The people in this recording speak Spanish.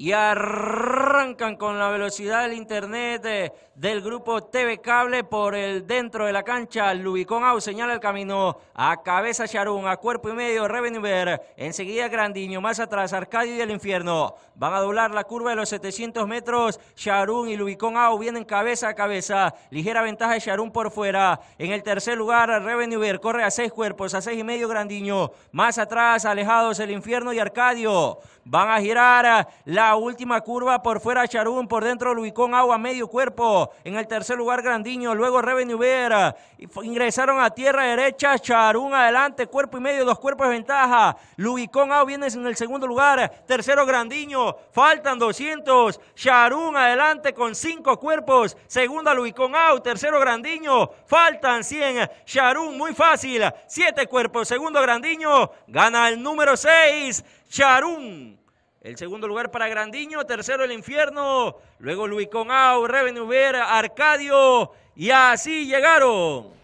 Я arrancan con la velocidad del internet eh, del grupo TV Cable por el dentro de la cancha. Lubicón Au señala el camino a cabeza Sharun a cuerpo y medio Revenue Enseguida Grandiño, más atrás Arcadio y el infierno. Van a doblar la curva de los 700 metros. Sharun y Lubicón Au vienen cabeza a cabeza. Ligera ventaja de Sharun por fuera. En el tercer lugar Revenue corre a seis cuerpos, a seis y medio Grandiño. Más atrás alejados el infierno y Arcadio. Van a girar la última curva por fuera fuera Charún, por dentro Luicón, Agua, medio cuerpo. En el tercer lugar Grandiño, luego Revenue Bear. Ingresaron a tierra derecha, Charún adelante, cuerpo y medio, dos cuerpos de ventaja. Luicón, Agua viene en el segundo lugar, tercero Grandiño, faltan 200. Charun adelante con cinco cuerpos, segunda Luicón, Agua, tercero Grandiño, faltan 100. Charún, muy fácil, siete cuerpos, segundo Grandiño, gana el número 6, Charún. El segundo lugar para Grandiño, tercero el infierno, luego Luis Conau, Ver, Arcadio, y así llegaron.